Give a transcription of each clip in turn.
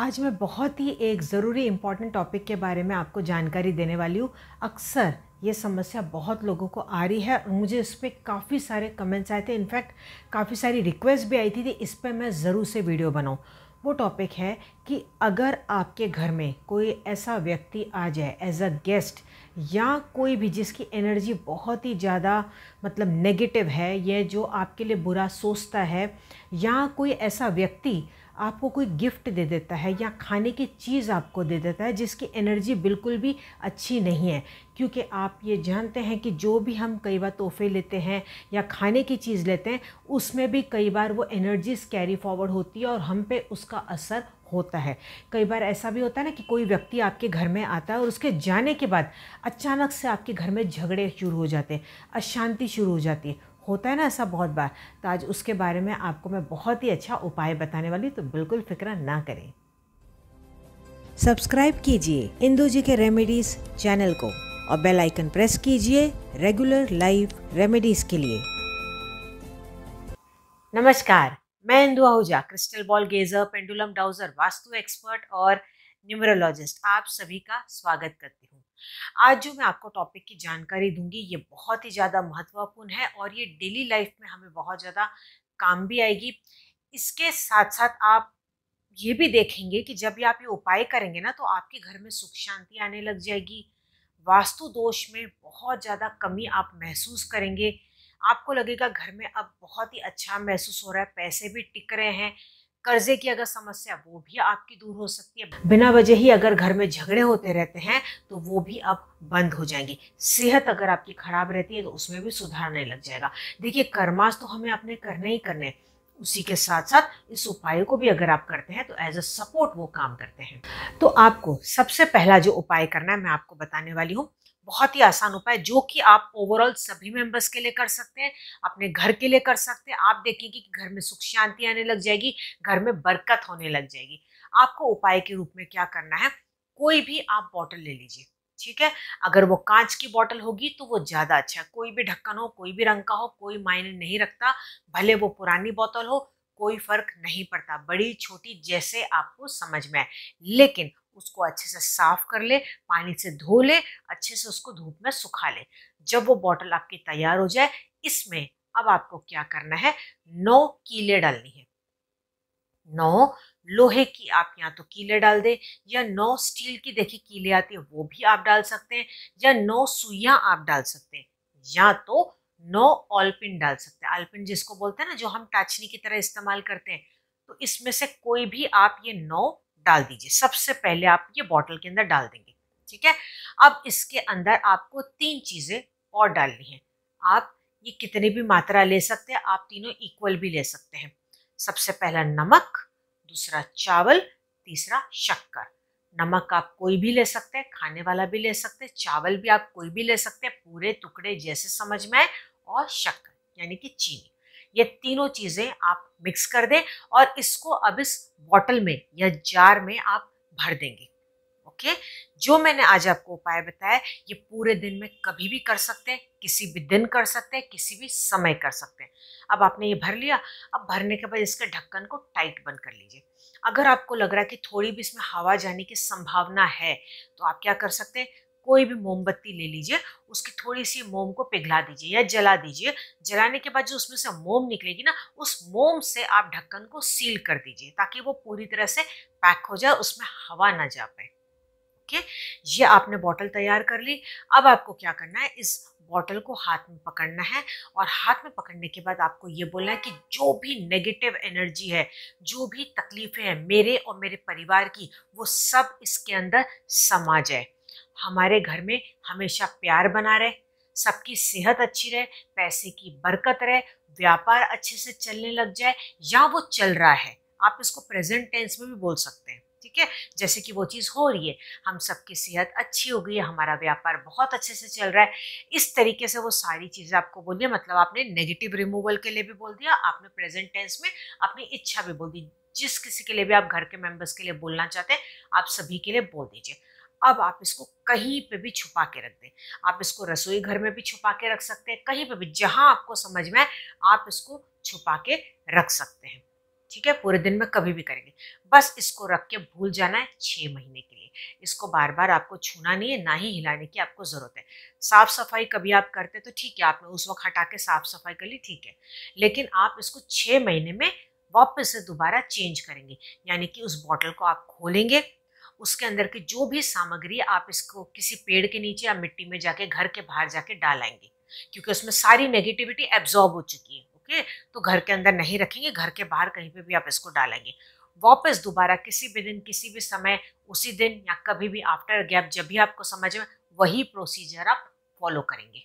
आज मैं बहुत ही एक ज़रूरी इम्पॉर्टेंट टॉपिक के बारे में आपको जानकारी देने वाली हूँ अक्सर ये समस्या बहुत लोगों को आ रही है और मुझे इस पर काफ़ी सारे कमेंट्स आए थे इनफैक्ट काफ़ी सारी रिक्वेस्ट भी आई थी, कि इस पर मैं ज़रूर से वीडियो बनाऊँ वो टॉपिक है कि अगर आपके घर में कोई ऐसा व्यक्ति आ जाए एज अ गेस्ट या कोई भी जिसकी एनर्जी बहुत ही ज़्यादा मतलब नेगेटिव है यह जो आपके लिए बुरा सोचता है या कोई ऐसा व्यक्ति आपको कोई गिफ्ट दे देता है या खाने की चीज़ आपको दे देता है जिसकी एनर्जी बिल्कुल भी अच्छी नहीं है क्योंकि आप ये जानते हैं कि जो भी हम कई बार तोहफे लेते हैं या खाने की चीज़ लेते हैं उसमें भी कई बार वो एनर्जीज कैरी फॉरवर्ड होती है और हम पे उसका असर होता है कई बार ऐसा भी होता है ना कि कोई व्यक्ति आपके घर में आता है और उसके जाने के बाद अचानक से आपके घर में झगड़े शुरू हो जाते हैं अशांति शुरू हो जाती है होता है ना ऐसा बहुत बार तो आज उसके बारे में आपको मैं बहुत ही अच्छा उपाय बताने वाली तो बिल्कुल फिक्र ना करें सब्सक्राइब कीजिए इंदुजी जी के रेमेडीज चैनल को और बेल आइकन प्रेस कीजिए रेगुलर लाइव रेमेडीज के लिए नमस्कार मैं Indu Ahuja crystal ball gazer pendulum dowser vastu expert और न्यूमरोलॉजिस्ट आप सभी का स्वागत करती हूँ आज जो मैं आपको टॉपिक की जानकारी दूंगी ये बहुत ही ज़्यादा महत्वपूर्ण है और ये डेली लाइफ में हमें बहुत ज़्यादा काम भी आएगी इसके साथ साथ आप ये भी देखेंगे कि जब ये आप ये उपाय करेंगे ना तो आपके घर में सुख शांति आने लग जाएगी वास्तु दोष में बहुत ज़्यादा कमी आप महसूस करेंगे आपको लगेगा घर में अब बहुत ही अच्छा महसूस हो रहा है पैसे भी टिक रहे हैं कर्जे की अगर समस्या वो भी आपकी दूर हो सकती है बिना वजह ही अगर घर में झगड़े होते रहते हैं तो वो भी अब बंद हो जाएंगे सेहत अगर आपकी खराब रहती है तो उसमें भी सुधारने लग जाएगा देखिए कर्मास तो हमें अपने करने ही करने उसी के साथ साथ इस उपाय को भी अगर आप करते हैं तो एज अ सपोर्ट वो काम करते हैं तो आपको सबसे पहला जो उपाय करना है मैं आपको बताने वाली हूँ बहुत ही आसान उपाय जो कि आप ओवरऑल सभी मेंबर्स के लिए कर सकते हैं अपने घर के लिए कर सकते हैं आप देखेंगे कि घर में सुख शांति आने लग जाएगी घर में बरकत होने लग जाएगी आपको उपाय के रूप में क्या करना है कोई भी आप बॉटल ले लीजिए ठीक है अगर वो कांच की बॉटल होगी तो वो ज़्यादा अच्छा है कोई भी ढक्कन हो कोई भी रंग का हो कोई मायने नहीं रखता भले वो पुरानी बोतल हो कोई फर्क नहीं पड़ता बड़ी छोटी जैसे आपको समझ में आए लेकिन उसको अच्छे से साफ कर ले पानी से धो ले अच्छे से उसको धूप में सुखा ले जब वो बॉटल आपकी तैयार हो जाए इसमें अब आपको क्या करना है नौ कीले डालनी है नौ लोहे की आप या तो कीले डाल दें या नौ स्टील की देखिए कीले आती है वो भी आप डाल सकते हैं या नौ सुइया आप डाल सकते हैं या तो नौ ऑलपिन डाल सकते हैं ऑलपिन जिसको बोलते हैं ना जो हम टाचनी की तरह इस्तेमाल करते हैं तो इसमें से कोई भी आप ये नौ डाल दीजिए सबसे पहले आप ये बॉटल के अंदर डाल देंगे ठीक है अब इसके अंदर आपको तीन चीज़ें और डालनी है आप ये कितनी भी मात्रा ले सकते हैं आप तीनों इक्वल भी ले सकते हैं सबसे पहला नमक दूसरा चावल तीसरा शक्कर नमक आप कोई भी ले सकते हैं खाने वाला भी ले सकते हैं चावल भी आप कोई भी ले सकते हैं पूरे टुकड़े जैसे समझ में आए और शक्कर यानी कि चीनी ये तीनों चीज़ें आप मिक्स कर दें और इसको अब इस बॉटल में या जार में आप भर देंगे ओके जो मैंने आज आपको उपाय बताया ये पूरे दिन में कभी भी कर सकते हैं किसी भी दिन कर सकते हैं किसी भी समय कर सकते हैं अब आपने ये भर लिया अब भरने के बाद इसके ढक्कन को टाइट बंद कर लीजिए अगर आपको लग रहा है कि थोड़ी भी इसमें हवा जाने की संभावना है तो आप क्या कर सकते हैं कोई भी मोमबत्ती ले लीजिए उसकी थोड़ी सी मोम को पिघला दीजिए या जला दीजिए जलाने के बाद जो उसमें से मोम निकलेगी ना उस मोम से आप ढक्कन को सील कर दीजिए ताकि वो पूरी तरह से पैक हो जाए उसमें हवा ना जा पाए ओके ये आपने बॉटल तैयार कर ली अब आपको क्या करना है इस बॉटल को हाथ में पकड़ना है और हाथ में पकड़ने के बाद आपको ये बोलना है कि जो भी नेगेटिव एनर्जी है जो भी तकलीफ़ें हैं मेरे और मेरे परिवार की वो सब इसके अंदर समा जाए हमारे घर में हमेशा प्यार बना रहे सबकी सेहत अच्छी रहे पैसे की बरकत रहे व्यापार अच्छे से चलने लग जाए या वो चल रहा है आप इसको प्रेजेंट टेंस में भी बोल सकते हैं ठीक है जैसे कि वो चीज़ हो रही है हम सबकी सेहत अच्छी हो गई है हमारा व्यापार बहुत अच्छे से चल रहा है इस तरीके से वो सारी चीज़ें आपको बोलिए मतलब आपने नेगेटिव रिमूवल के लिए भी बोल दिया आपने प्रेजेंट टेंस में अपनी इच्छा भी बोल दी जिस किसी के लिए भी आप घर के मेंबर्स के लिए बोलना चाहते हैं आप सभी के लिए बोल दीजिए अब आप इसको कहीं पे भी छुपा के रख दें आप इसको रसोई घर में भी छुपा के रख सकते हैं कहीं पे भी जहां आपको समझ में आए आप इसको छुपा के रख सकते हैं ठीक है पूरे दिन में कभी भी करेंगे बस इसको रख के भूल जाना है छः महीने के लिए इसको बार बार आपको छूना नहीं है ना ही हिलाने की आपको ज़रूरत है साफ़ सफाई कभी आप करते तो ठीक है आपने उस वक्त हटा के साफ़ सफाई कर ली ठीक है लेकिन आप इसको छः महीने में वापस से दोबारा चेंज करेंगे यानी कि उस बॉटल को आप खोलेंगे उसके अंदर की जो भी सामग्री आप इसको किसी पेड़ के नीचे या मिट्टी में जाके घर के बाहर जाके डालेंगे क्योंकि उसमें सारी नेगेटिविटी एब्जॉर्ब हो चुकी है ओके तो घर के अंदर नहीं रखेंगे घर के बाहर कहीं पे भी आप इसको डालेंगे वापस दोबारा किसी भी दिन किसी भी समय उसी दिन या कभी भी आफ्टर गैप जब भी आपको समझ में वही प्रोसीजर आप फॉलो करेंगे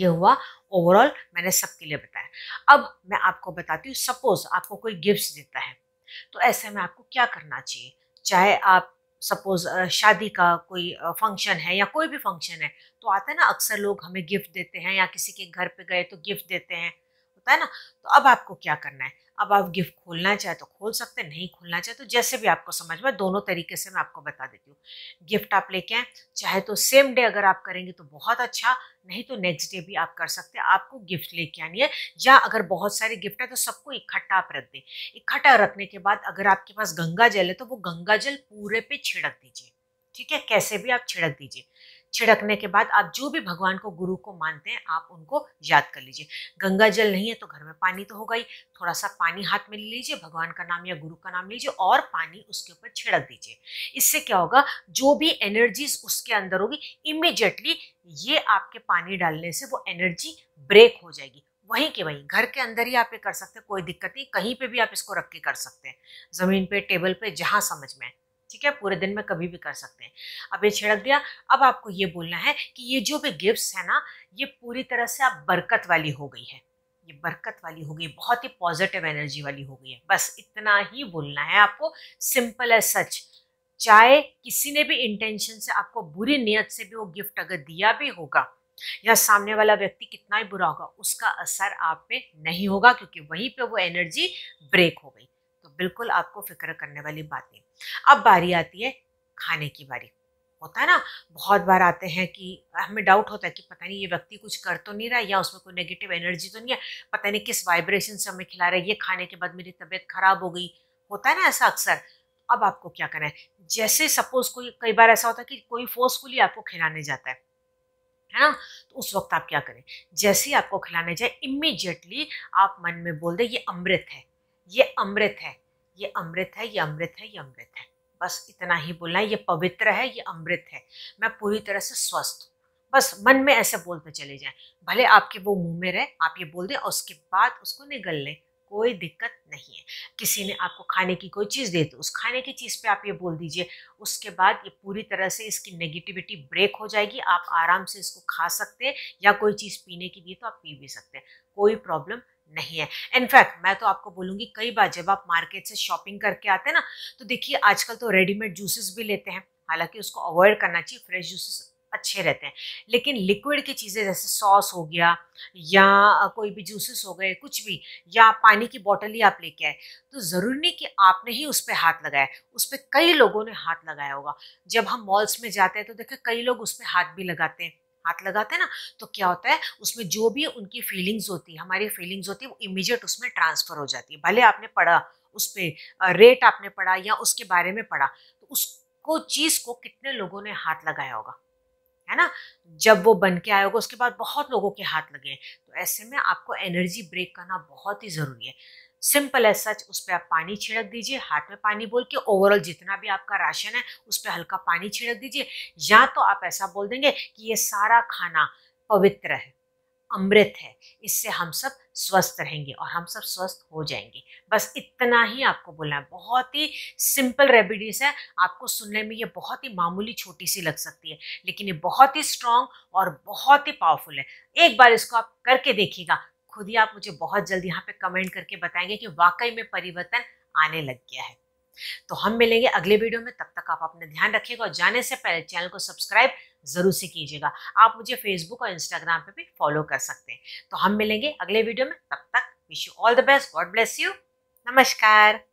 ये हुआ ओवरऑल मैंने सबके लिए बताया अब मैं आपको बताती हूँ सपोज आपको कोई गिफ्ट देता है तो ऐसे में आपको क्या करना चाहिए चाहे आप सपोज शादी का कोई फंक्शन है या कोई भी फंक्शन है तो आता है ना अक्सर लोग हमें गिफ्ट देते हैं या किसी के घर पे गए तो गिफ्ट देते हैं होता है ना तो अब आपको क्या करना है अब आप गिफ्ट खोलना चाहे तो खोल सकते हैं नहीं खोलना चाहे तो जैसे भी आपको समझ में दोनों तरीके से मैं आपको बता देती हूँ गिफ्ट आप लेके आए चाहे तो सेम डे अगर आप करेंगे तो बहुत अच्छा नहीं तो नेक्स्ट डे भी आप कर सकते हैं आपको गिफ्ट लेके आनी है या अगर बहुत सारे गिफ्ट है तो सबको इकट्ठा आप रख दें इकट्ठा रखने के बाद अगर आपके पास गंगा जल है तो वो गंगा जल पूरे पे छिड़क दीजिए ठीक है कैसे भी आप छिड़क दीजिए छिड़कने के बाद आप जो भी भगवान को गुरु को मानते हैं आप उनको याद कर लीजिए गंगा जल नहीं है तो घर में पानी तो होगा ही थोड़ा सा पानी हाथ में ले लीजिए भगवान का नाम या गुरु का नाम लीजिए और पानी उसके ऊपर छिड़क दीजिए इससे क्या होगा जो भी एनर्जीज उसके अंदर होगी इमिजिएटली ये आपके पानी डालने से वो एनर्जी ब्रेक हो जाएगी वहीं के वहीं घर के अंदर ही आप ये कर सकते हैं कोई दिक्कत नहीं कहीं पे भी आप इसको रख के कर सकते हैं ज़मीन पे टेबल पे जहाँ समझ में आए ठीक है पूरे दिन में कभी भी कर सकते हैं अब ये छिड़क दिया अब आपको ये बोलना है कि ये जो भी गिफ्ट्स है ना ये पूरी तरह से आप बरकत वाली हो गई है ये बरकत वाली हो गई बहुत ही पॉजिटिव एनर्जी वाली हो गई है बस इतना ही बोलना है आपको सिंपल है सच चाहे किसी ने भी इंटेंशन से आपको बुरी नियत से भी वो गिफ्ट अगर दिया भी होगा या सामने वाला व्यक्ति कितना ही बुरा होगा उसका असर आप पे नहीं होगा क्योंकि वहीं पे वो एनर्जी ब्रेक हो गई बिल्कुल आपको फिक्र करने वाली बात नहीं अब बारी आती है खाने की बारी होता है ना बहुत बार आते हैं कि हमें डाउट होता है कि पता नहीं ये व्यक्ति कुछ कर तो नहीं रहा या उसमें कोई नेगेटिव एनर्जी तो नहीं है पता नहीं किस वाइब्रेशन से हमें खिला रहा है ये खाने के बाद मेरी तबीयत खराब हो गई होता है ना ऐसा अक्सर अब आपको क्या करना है जैसे सपोज कोई कई बार ऐसा होता है कि कोई फोर्सफुली आपको खिलाने जाता है है ना तो उस वक्त आप क्या करें जैसे ही आपको खिलाने जाए इमीजिएटली आप मन में बोल दें ये अमृत है ये अमृत है ये अमृत है ये अमृत है ये अमृत है बस इतना ही बोलना है ये पवित्र है ये अमृत है मैं पूरी तरह से स्वस्थ हूँ बस मन में ऐसे बोलते चले जाए भले आपके वो मुंह में रहे आप ये बोल दें और उसके बाद उसको निगल लें कोई दिक्कत नहीं है किसी ने आपको खाने की कोई चीज़ दे तो उस खाने की चीज़ पे आप ये बोल दीजिए उसके बाद ये पूरी तरह से इसकी नेगेटिविटी ब्रेक हो जाएगी आप आराम से इसको खा सकते हैं या कोई चीज़ पीने की दी तो आप पी भी सकते हैं कोई प्रॉब्लम नहीं है इनफैक्ट मैं तो आपको बोलूँगी कई बार जब आप मार्केट से शॉपिंग करके आते हैं ना तो देखिए आजकल तो रेडीमेड जूसेस भी लेते हैं हालांकि उसको अवॉइड करना चाहिए फ्रेश जूसेस अच्छे रहते हैं लेकिन लिक्विड की चीज़ें जैसे सॉस हो गया या कोई भी जूसेस हो गए कुछ भी या पानी की बॉटल ही आप लेके आए तो ज़रूरी नहीं कि आपने ही उस पर हाथ लगाया उस पर कई लोगों ने हाथ लगाया होगा जब हम मॉल्स में जाते हैं तो देखें कई लोग उस पर हाथ भी लगाते हैं हाथ लगाते हैं ना तो क्या होता है उसमें जो भी उनकी फीलिंग्स होती है हमारी फीलिंग्स होती है वो इमीजिएट उसमें ट्रांसफ़र हो जाती है भले आपने पढ़ा उस पर रेट आपने पढ़ा या उसके बारे में पढ़ा तो उसको चीज़ को कितने लोगों ने हाथ लगाया होगा है ना जब वो बन के आया होगा उसके बाद बहुत लोगों के हाथ लगे तो ऐसे में आपको एनर्जी ब्रेक करना बहुत ही ज़रूरी है सिंपल एज सच उस पर आप पानी छिड़क दीजिए हाथ में पानी बोल के ओवरऑल जितना भी आपका राशन है उस पर हल्का पानी छिड़क दीजिए या तो आप ऐसा बोल देंगे कि ये सारा खाना पवित्र है अमृत है इससे हम सब स्वस्थ रहेंगे और हम सब स्वस्थ हो जाएंगे बस इतना ही आपको बोलना है बहुत ही सिंपल रेमिडीज है आपको सुनने में ये बहुत ही मामूली छोटी सी लग सकती है लेकिन ये बहुत ही स्ट्रॉन्ग और बहुत ही पावरफुल है एक बार इसको आप करके देखिएगा खुद ही आप मुझे बहुत जल्द यहाँ पे कमेंट करके बताएंगे कि वाकई में परिवर्तन आने लग गया है तो हम मिलेंगे अगले वीडियो में तब तक आप अपना ध्यान रखिएगा और जाने से पहले चैनल को सब्सक्राइब ज़रूर से कीजिएगा आप मुझे फेसबुक और इंस्टाग्राम पे भी फॉलो कर सकते हैं तो हम मिलेंगे अगले वीडियो में तब तक wish you all the best God bless you नमस्कार